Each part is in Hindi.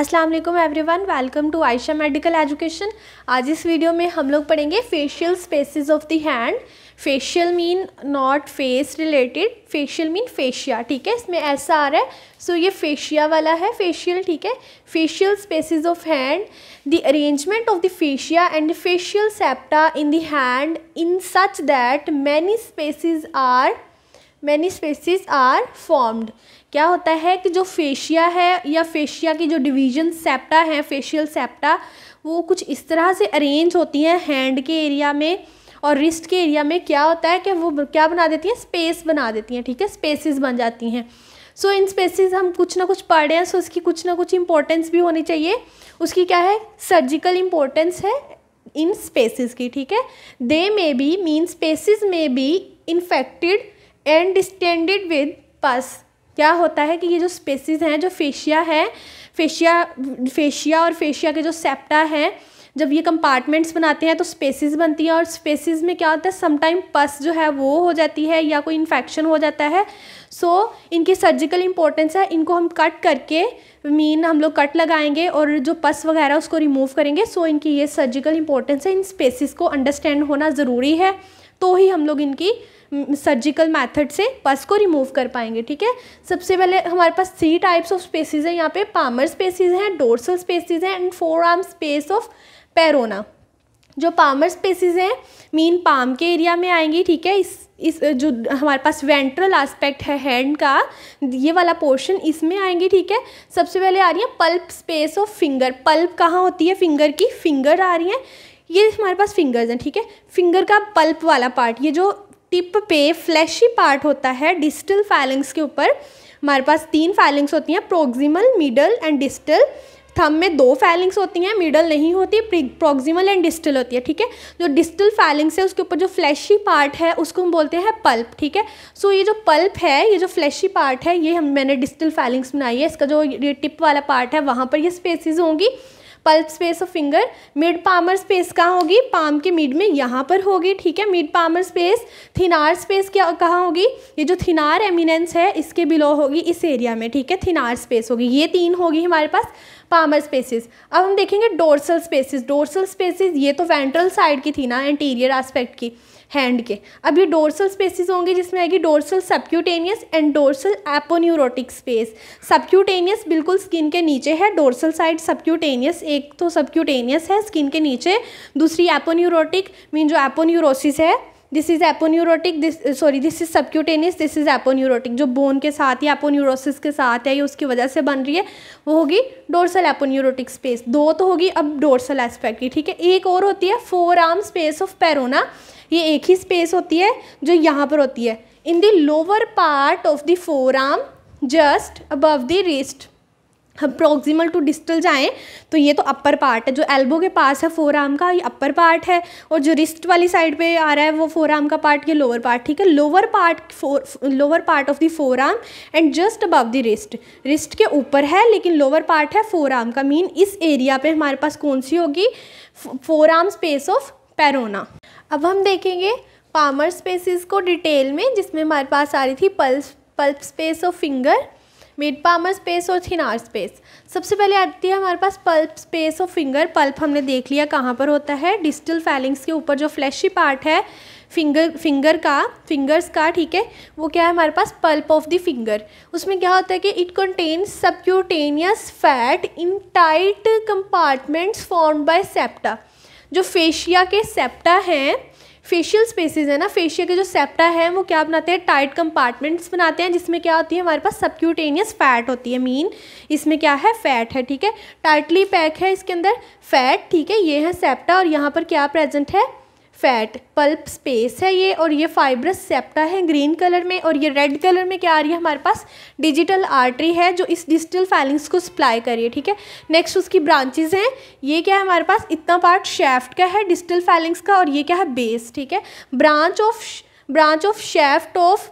अस्सलाम वालेकुम everyone welcome to Ayesha medical education आज इस वीडियो में हम लोग पढ़ेंगे fascial spaces of the hand fascial mean not face related fascial mean fascia ठीक है इसमें ऐसा आ रहा है सो so, ये फेशिया वाला है फेशियल ठीक है fascial spaces of hand the arrangement of the fascia and fascial septa in the hand in such that many spaces are many spaces are formed क्या होता है कि जो फेशिया है या फेशिया की जो डिवीजन सेप्टा है फेशियल सेप्टा वो कुछ इस तरह से अरेंज होती हैं हैंड के एरिया में और रिस्ट के एरिया में क्या होता है कि वो क्या बना देती हैं स्पेस बना देती हैं ठीक है स्पेसिस बन जाती हैं सो इन स्पेसिस हम कुछ ना कुछ पढ़ रहे हैं सो इसकी कुछ ना कुछ इंपॉर्टेंस भी होनी चाहिए उसकी क्या है सर्जिकल इम्पोर्टेंस है इन स्पेसिस की ठीक है they may be mean spaces may be infected and distended with pus क्या होता है कि ये जो स्पेसिस हैं जो फेशिया है फेशिया फेशिया और फेशिया के जो सेप्टा हैं जब ये कंपार्टमेंट्स बनाते हैं तो स्पेसिस बनती हैं और स्पेसिस में क्या होता है समटाइम पस जो है वो हो जाती है या कोई इन्फेक्शन हो जाता है सो so, इनकी सर्जिकल इंपॉर्टेंस है इनको हम कट करके मीन हम लोग कट लगाएंगे और जो पस वगैरह उसको रिमूव करेंगे सो so, इनकी ये सर्जिकल इंपॉर्टेंस है इन स्पेसिस को अंडरस्टैंड होना ज़रूरी है तो ही हम लोग इनकी सर्जिकल मेथड से पस को रिमूव कर पाएंगे ठीक है सबसे पहले हमारे पास थ्री टाइप्स ऑफ स्पेसीज हैं यहाँ पे पामर स्पेसीज हैं डोर्सल स्पेसीज हैं and forearm space of Parona जो पामर स्पेसीज हैं मीन पाम के एरिया में आएंगी ठीक है इस इस जो हमारे पास वेंट्रल एस्पेक्ट है हैंड का ये वाला पोर्शन इसमें आएंगी ठीक है सबसे पहले आ रही है pulp space of finger pulp कहाँ होती है फिंगर की फिंगर आ रही है ये हमारे पास फिंगर्स हैं ठीक है फिंगर का पल्प वाला पार्ट ये जो टिप पे फ्लैशी पार्ट होता है डिस्टल फैलिंग्स के ऊपर हमारे पास तीन फैलिंग्स होती हैं प्रोक्सिमल मिडल एंड डिस्टल थम में दो फैलिंग्स होती हैं मिडल नहीं होती प्रोक्सिमल एंड डिस्टल होती है ठीक है जो डिस्टल फैलिंग्स है उसके ऊपर जो फ्लैशी पार्ट है उसको हम बोलते हैं पल्प ठीक है सो so, ये जो पल्प है ये जो फ्लैशी पार्ट है ये हम मैंने डिस्टल फैलिंग्स बनाई है इसका जो ये टिप वाला पार्ट है वहाँ पर ये स्पेसिस होंगी pulp space of finger mid palmar space कहाँ होगी पाम के मिड में यहाँ पर होगी ठीक है mid palmar space thenar space क्या कहाँ होगी ये जो थिनार एमिनेंस है इसके बिलो होगी इस एरिया में ठीक है थिनार स्पेस होगी ये तीन होगी हमारे पास पामर स्पेसिस अब हम देखेंगे डोर्सल स्पेसिस डोर्सल स्पेसिस ये तो वेंट्रल साइड की थी ना इंटीरियर एस्पेक्ट की हैंड के अब ये डोर्सल स्पेसिस होंगे जिसमें आएगी dorsal subcutaneous and dorsal aponeurotic space subcutaneous बिल्कुल स्किन के नीचे है डोर्सल साइड सबक्यूटेनियस एक तो सबक्यूटेनियस है स्किन के नीचे दूसरी एपोन्यूरोटिक मीन जो एपोन्यूरोसिस है this is aponeurotic this sorry this is subcutaneous this is aponeurotic जो बोन के साथ या एपोन्यूरोसिस के साथ है ये उसकी वजह से बन रही है वो होगी डोर्सल एपोन्यूरोटिक स्पेस दो तो होगी अब डोर्सल एस्पेक्ट की ठीक है एक और होती है forearm space of Parona ये एक ही स्पेस होती है जो यहाँ पर होती है in the lower part of the forearm just above the wrist हम प्रोक्सिमल टू डिस्टल जाएँ तो ये तो अपर पार्ट है जो एल्बो के पास है फोर आर्म का ये अपर पार्ट है और जो रिस्ट वाली साइड पे आ रहा है वो फोर आर्म का पार्ट ये लोअर पार्ट ठीक है lower part fore lower part of the forearm and just above the wrist wrist के ऊपर है लेकिन लोअर पार्ट है फोर आर्म का मीन इस एरिया पे हमारे पास कौन सी होगी forearm space of Parona अब हम देखेंगे पामर स्पेसिस को डिटेल में जिसमें हमारे पास आ रही थी pulse pulp space of finger mid palmar space और थिनार स्पेस सबसे पहले आती है हमारे पास पल्प स्पेस और फिंगर पल्प हमने देख लिया कहाँ पर होता है डिस्टल फैलिंग्स के ऊपर जो फ्लैशी पार्ट है फिंगर फिंगर का फिंगर्स का ठीक है वो क्या है हमारे पास पल्प ऑफ द फिंगर उसमें क्या होता है कि it contains subcutaneous fat in tight compartments form by septa जो फेशिया के सेप्टा हैं फेशियल स्पेसिस है ना फेशिया के जो सेप्टा है वो क्या बनाते हैं टाइट कंपार्टमेंट्स बनाते हैं जिसमें क्या होती है हमारे पास सबक्यूटेनियस फैट होती है मीन इसमें क्या है फैट है ठीक है टाइटली पैक है इसके अंदर फैट ठीक है ये है सेप्टा और यहाँ पर क्या प्रेजेंट है फैट पल्प स्पेस है ये और ये फाइब्रस सेप्टा है ग्रीन कलर में और ये रेड कलर में क्या आ रही है हमारे पास डिजिटल आर्टरी है जो इस डिजिटल फैलिंग्स को सप्लाई करिए ठीक है नेक्स्ट उसकी ब्रांचेज हैं ये क्या है हमारे पास इतना पार्ट शेफ्ट का है डिजिटल फैलिंग्स का और ये क्या है बेस ठीक है branch of branch of shaft of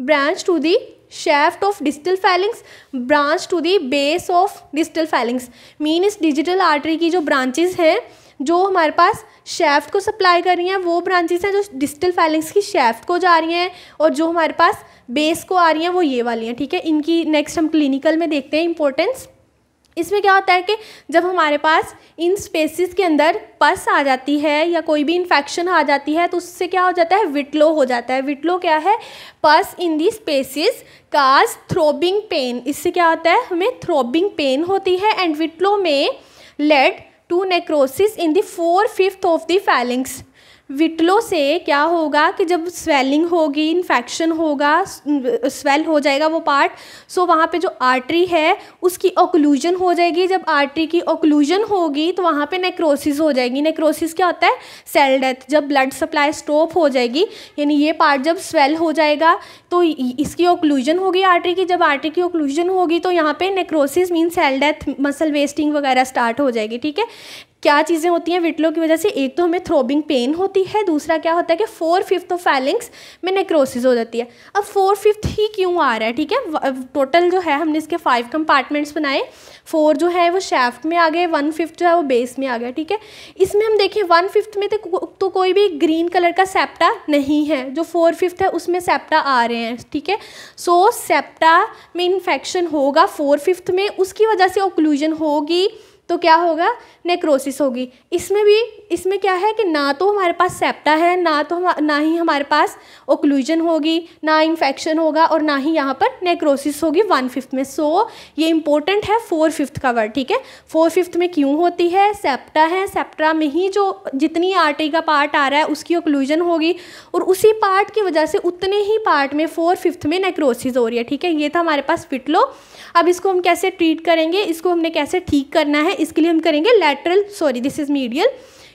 branch to the shaft of digital phalanges branch to the base of digital phalanges mean इस डिजिटल आर्ट्री की जो ब्रांचेज हैं जो हमारे पास शेफ्ट को सप्लाई कर रही हैं वो ब्रांचेस हैं जो डिस्टल फैलिंग्स की शेफ्ट को जा रही हैं और जो हमारे पास बेस को आ रही हैं वो ये वाली हैं ठीक है इनकी नेक्स्ट हम क्लिनिकल में देखते हैं इंपॉर्टेंस इसमें क्या होता है कि जब हमारे पास इन स्पेसिस के अंदर पस आ जाती है या कोई भी इन्फेक्शन आ जाती है तो उससे क्या हो जाता है विटलो हो जाता है विटलो क्या है pus in the spaces cause throbbing pain इससे क्या होता है हमें थ्रोबिंग पेन होती है एंड विटलो में led to necrosis in the four-fifth of the phalanx. विटलो से क्या होगा कि जब स्वेलिंग होगी इन्फेक्शन होगा स्वेल हो जाएगा वो पार्ट सो वहाँ पे जो आर्टरी है उसकी ओक्लूजन हो जाएगी जब आर्टरी की ओक्लूजन होगी तो वहाँ पे नेक्रोसिस हो जाएगी नेक्रोसिस क्या होता है सेल डेथ जब ब्लड सप्लाई स्टॉप हो जाएगी यानी ये पार्ट जब स्वेल हो जाएगा तो इसकी ओक्लूजन होगी आर्टरी की जब आर्टरी की ओक्लूजन होगी तो यहाँ पर necrosis mean cell death muscle wasting वगैरह स्टार्ट हो जाएगी ठीक है क्या चीज़ें होती हैं विटलो की वजह से एक तो हमें थ्रोबिंग पेन होती है दूसरा क्या होता है कि फोर फिफ्थ ऑफ फैलिंग्स में नेक्रोसिस हो जाती है अब फोर फिफ्थ ही क्यों आ रहा है ठीक है टोटल जो है हमने इसके फाइव कंपार्टमेंट्स बनाए फोर जो है वो शेफ्ट में आ गए वन फिफ्थ जो है वो बेस में आ गया ठीक है इसमें हम देखें वन फिफ्थ में तो, तो, कोई भी ग्रीन कलर का सेप्टा नहीं है जो फोर फिफ्थ है उसमें सेप्टा आ रहे हैं ठीक है सो सेप्टा में इन्फेक्शन होगा फोर फिफ्थ में उसकी वजह से ओक्लूजन होगी तो क्या होगा नेक्रोसिस होगी इसमें भी इसमें क्या है कि ना तो हमारे पास सेप्टा है ना तो हम ना ही हमारे पास ओक्लूजन होगी ना इन्फेक्शन होगा और ना ही यहाँ पर नेक्रोसिस होगी वन फिफ्थ में सो so, ये इंपॉर्टेंट है फोर फिफ्थ का वर्ड ठीक है फोर फिफ्थ में क्यों होती है सेप्टा है सेप्टा में ही जो जितनी आर्टरी का पार्ट आ रहा है उसकी ओक्लूजन होगी और उसी पार्ट की वजह से उतने ही पार्ट में फोर फिफ्थ में नेक्रोसिस हो रही है ठीक है ये था हमारे पास फिटलो अब इसको हम कैसे ट्रीट करेंगे इसको हमने कैसे ठीक करना है इसके लिए हम करेंगे lateral sorry this is medial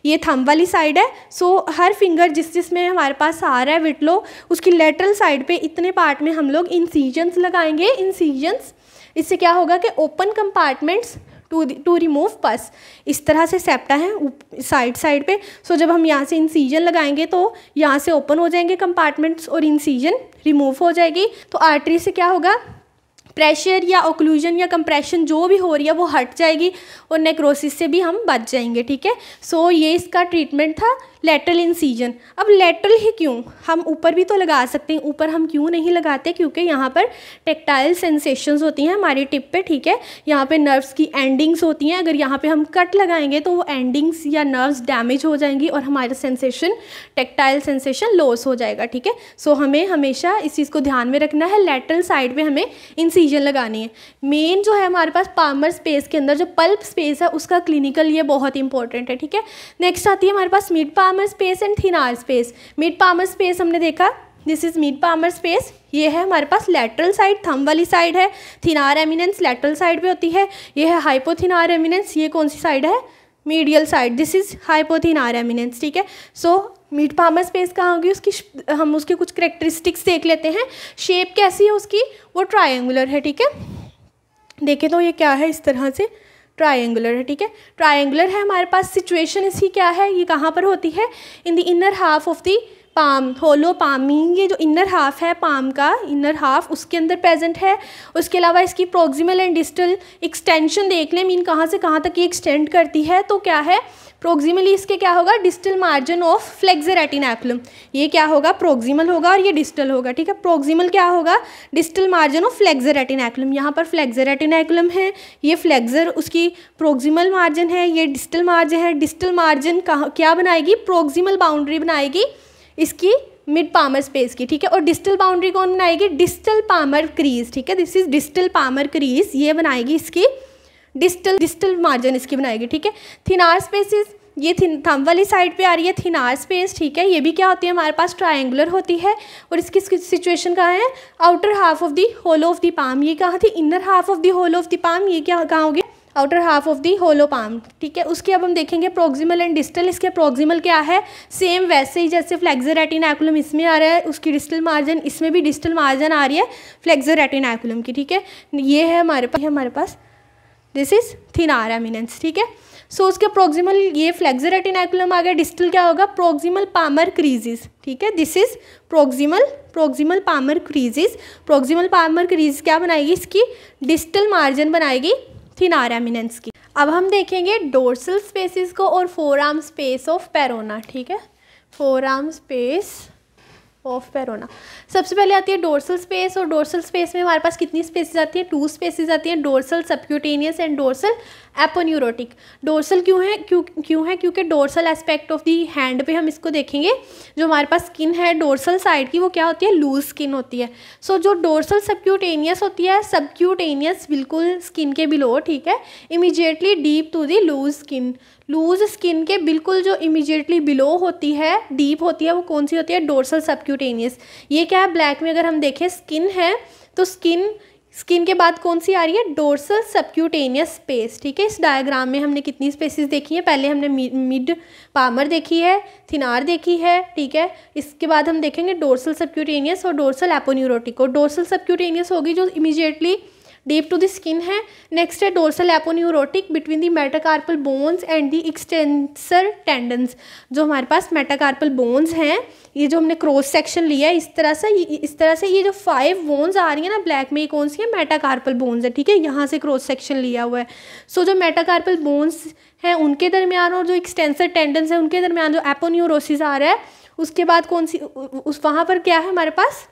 ये थंब वाली साइड है सो so, हर फिंगर जिस जिस में हमारे पास आ रहा है विटलो उसकी लेटरल साइड पे इतने पार्ट में हम लोग इंसीजन्स लगाएंगे इंसीजन्स इससे क्या होगा कि open compartments to to remove pus इस तरह से सेप्टा है साइड साइड पे सो so, जब हम यहाँ से इंसीजन लगाएंगे तो यहाँ से ओपन हो जाएंगे कंपार्टमेंट्स और इंसीजन रिमूव हो जाएगी तो आर्टरी से क्या होगा प्रेशर या ओक्लूजन या कंप्रेशन जो भी हो रही है वो हट जाएगी और नेक्रोसिस से भी हम बच जाएंगे ठीक है सो ये इसका ट्रीटमेंट था लेटरल इंसीजन अब लेटरल ही क्यों हम ऊपर भी तो लगा सकते हैं ऊपर हम क्यों नहीं लगाते क्योंकि यहाँ पर टेक्टाइल सेंसेशंस होती हैं हमारी टिप पे ठीक है यहाँ पे नर्व्स की एंडिंग्स होती हैं अगर यहाँ पे हम कट लगाएंगे तो वो एंडिंग्स या नर्व्स डैमेज हो जाएंगी और हमारा सेंसेशन टेक्टाइल सेंसेशन लॉस हो जाएगा ठीक है सो हमें हमेशा इस चीज़ को ध्यान में रखना है लेटरल साइड पर हमें इंसीजन लगानी है मेन जो है हमारे पास पामर स्पेस के अंदर जो पल्प स्पेस है उसका क्लिनिकल ये बहुत इंपॉर्टेंट है ठीक है नेक्स्ट आती है हमारे पास मिड पास palmar space and thenar space mid palmar space हमने देखा this is mid palmar space ये है हमारे पास लेटरल साइड थम वाली साइड है थिनार एमिनेंस लेटरल साइड पे होती है ये है हाइपोथिनार एमिनेंस ये कौन सी साइड है medial side this is hypothenar eminence ठीक है सो मिड पामर स्पेस कहाँ होगी उसकी हम उसके कुछ करेक्टरिस्टिक्स देख लेते हैं शेप कैसी है उसकी वो ट्राइंगुलर है ठीक है देखें तो ये क्या है इस तरह से ट्राइंगुलर है ठीक है ट्राइंगुलर है हमारे पास सिचुएशन इसकी क्या है ये कहाँ पर होती है in the inner half of the palm hollow palming ये जो इनर हाफ है पाम का इनर हाफ उसके अंदर प्रेजेंट है उसके अलावा इसकी प्रोक्सिमल एंड डिस्टल एक्सटेंशन देख लें मीन कहाँ से कहाँ तक ये एक्सटेंड करती है तो क्या है प्रोक्सिमली इसके क्या होगा distal margin of flexor retinaculum retinaculum ये क्या होगा प्रोक्सिमल होगा और ये डिस्टल होगा ठीक है प्रोक्सिमल क्या होगा distal margin of flexor retinaculum यहाँ पर फ्लेक्सर एटिनाकुलम है ये फ्लेक्जर उसकी प्रोक्सिमल मार्जिन है ये डिस्टल मार्जिन है डिस्टल मार्जिन कहाँ क्या बनाएगी प्रोक्सिमल बाउंड्री बनाएगी इसकी मिड पामर स्पेस की ठीक है और डिस्टल बाउंड्री कौन बनाएगी डिस्टल पामर क्रीज ठीक है this is distal palmar crease ये बनाएगी इसकी डिस्टल डिस्टल मार्जिन इसकी बनाएगी ठीक है थिनार स्पेसिस ये थिन थम वाली साइड पे आ रही है थिनार स्पेस ठीक है ये भी क्या होती है हमारे पास ट्रायंगुलर होती है और इसकी सिचुएशन कहाँ है outer half of the hollow of the palm ये कहाँ थी inner half of the hollow of the palm ये क्या कहाँ होगी outer half of the hollow palm ठीक है उसके अब हम देखेंगे प्रोक्सिमल एंड डिस्टल इसके प्रोक्सिमल क्या है सेम वैसे ही जैसे फ्लेक्सर एटिनाकुलम इसमें आ रहा है उसकी डिस्टल मार्जिन इसमें भी डिस्टल मार्जिन आ रही है फ्लेक्सर एटिनाकुलम की ठीक है ये है हमारे पास हमारे पास दिस इज थिनार एमिनेंस ठीक है सो उसके प्रोक्सिमल ये फ्लेक्जर एटिनाकुलम आ गया डिस्टल क्या होगा प्रोक्सिमल पामर क्रीजिज ठीक है this is proximal proximal palmar creases proximal palmar crease क्या बनाएगी इसकी डिस्टल मार्जिन बनाएगी थिनार एमिनेंस की अब हम देखेंगे डोर्सल स्पेसिस को और forearm space of Parona ठीक है forearm space of Parona सबसे पहले आती है डोर्सल स्पेस और डोर्सल स्पेस में हमारे पास कितनी स्पेसिस आती हैं टू स्पेसिस आती हैं dorsal subcutaneous and dorsal aponeurotic dorsal क्यों है क्यों क्यों है क्योंकि dorsal aspect of the hand पे हम इसको देखेंगे जो हमारे पास स्किन है डोर्सल साइड की वो क्या होती है लूज स्किन होती है सो so, जो डोर्सल सबक्यूटेनियस होती है सबक्यूटेनियस बिल्कुल स्किन के बिलो ठीक है immediately deep to the loose skin loose skin के बिल्कुल जो इमीजिएटली बिलो होती है डीप होती है वो कौन सी होती है डोर्सल सबक्यूटेनियस ये क्या है ब्लैक में अगर हम देखें स्किन है तो स्किन स्किन के बाद कौन सी आ रही है डोर्सल सबक्यूटेनियस स्पेस ठीक है इस डायग्राम में हमने कितनी स्पेसिस देखी है पहले हमने मिड पामर देखी है थिनार देखी है ठीक है इसके बाद हम देखेंगे डोर्सल सबक्यूटेनियस और डोर्सल एपोन्यूरोटिको डोरसल डोर्सल सबक्यूटेनियस होगी जो immediately deep to the skin है नेक्स्ट है dorsal aponeurotic between the metacarpal bones and the extensor tendons जो हमारे पास मेटाकार्पल बोन्स हैं ये जो हमने क्रॉस सेक्शन लिया है इस तरह से इस तरह से ये जो फाइव बोन्स आ रही है ना ब्लैक में ये कौन सी है मेटाकार्पल बोन्स है ठीक है यहाँ से क्रॉस सेक्शन लिया हुआ है सो so, जो मेटाकार्पल बोन्स हैं उनके दरमियान और जो एक्सटेंसर टेंडन्स है उनके दरमियान जो एपोन्यूरोसिस आ रहा है उसके बाद कौन सी उस वहाँ पर क्या है हमारे पास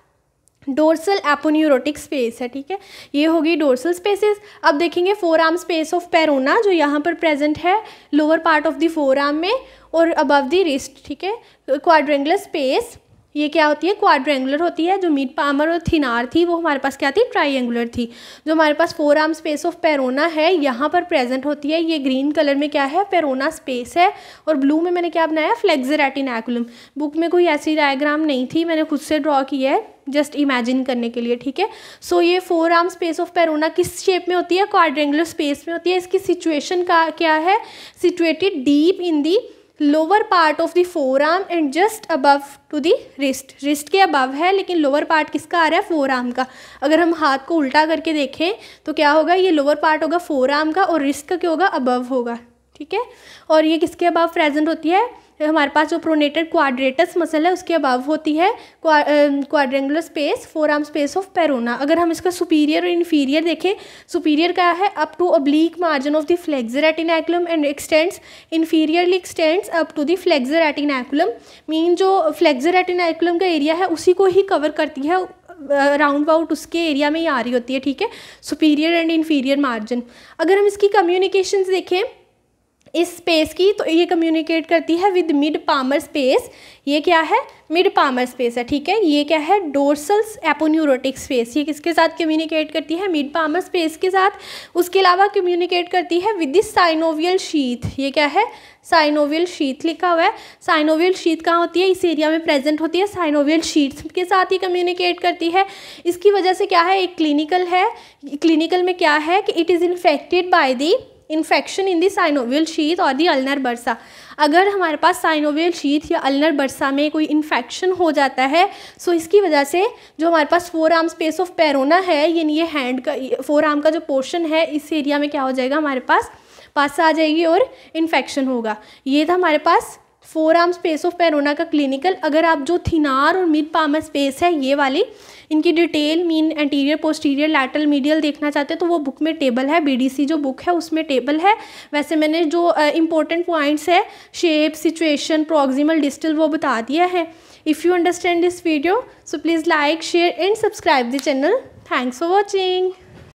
डोर्सल एपोन्यूरोटिक स्पेस है ठीक है ये होगी डोर्सल स्पेसेस अब देखेंगे forearm space of Parona जो यहाँ पर प्रेजेंट है lower part of the forearm में और अबव द रिस्ट ठीक है क्वाड्रेंगुलर स्पेस ये क्या होती है क्वाड्रेंगुलर होती है जो मीट पामर और थिनार थी वो हमारे पास क्या थी ट्राइंगुलर थी जो हमारे पास forearm space of Parona है यहाँ पर प्रेजेंट होती है ये ग्रीन कलर में क्या है पेरोना स्पेस है और ब्लू में मैंने क्या बनाया फ्लेक्जरेटिनैकुलम बुक में कोई ऐसी डायग्राम नहीं थी मैंने खुद से ड्रॉ की है जस्ट इमेजिन करने के लिए ठीक है सो ये forearm space of Parona किस शेप में होती है क्वाड्रेंगुलर स्पेस में होती है इसकी सिचुएशन का क्या है situated deep in the lower part of the forearm and just above to the wrist wrist के अबव है लेकिन लोअर पार्ट किसका आ रहा है फोर आर्म का अगर हम हाथ को उल्टा करके देखें तो क्या होगा ये लोअर पार्ट होगा फोर आर्म का और रिस्ट का क्या होगा अबव होगा ठीक है और ये किसके अबाव प्रेजेंट होती है हमारे पास जो प्रोनेटेड क्वाड्रेटस मसल है उसके अबाव होती है quadrangular space forearm space of Parona अगर हम इसका सुपीरियर और इन्फीरियर देखें सुपीरियर क्या है up to oblique margin of the flexor retinaculum and extends inferiorly extends up to the flexor retinaculum mean जो फ्लेक्जर एटिनैकुलम का एरिया है उसी को ही कवर करती है राउंड बाउट उसके एरिया में ही आ रही होती है ठीक है सुपीरियर एंड इन्फीरियर मार्जिन अगर हम इसकी कम्युनिकेशन देखें इस स्पेस की तो ये कम्युनिकेट करती है विद मिड पामर स्पेस ये क्या है मिड पामर स्पेस है ठीक है ये क्या है डोर्सल्स एपोन्यूरोटिक स्पेस ये किसके साथ कम्युनिकेट करती है मिड पामर स्पेस के साथ उसके अलावा कम्युनिकेट करती है विद दिस साइनोवियल शीथ ये क्या है साइनोवियल शीथ लिखा हुआ है साइनोवियल शीथ कहाँ होती है इस एरिया में प्रेजेंट होती है साइनोवियल शीथ के साथ ही कम्युनिकेट करती है इसकी वजह से क्या है एक क्लिनिकल है क्लिनिकल में क्या है कि it is infected by the infection in the synovial sheath और दी अल्नर बरसा अगर हमारे पास साइनोवियल शीत या अल्नर बरसा में कोई इन्फेक्शन हो जाता है सो इसकी वजह से जो हमारे पास forearm space of Parona है यानी ये हैंड का फोर आर्म का जो पोर्शन है इस एरिया में क्या हो जाएगा हमारे पास पास आ जाएगी और इन्फेक्शन होगा ये था हमारे पास forearm space of Parona का क्लिनिकल अगर आप जो थिनार और मिड पामर स्पेस है ये वाली इनकी detail mean anterior posterior lateral medial देखना चाहते हैं तो वो बुक में टेबल है बीडीसी जो बुक है उसमें टेबल है वैसे मैंने जो इंपॉर्टेंट पॉइंट्स है शेप सिचुएशन प्रोक्सिमल डिस्टल वो बता दिया है if you understand this video so please like share and subscribe the channel thanks for watching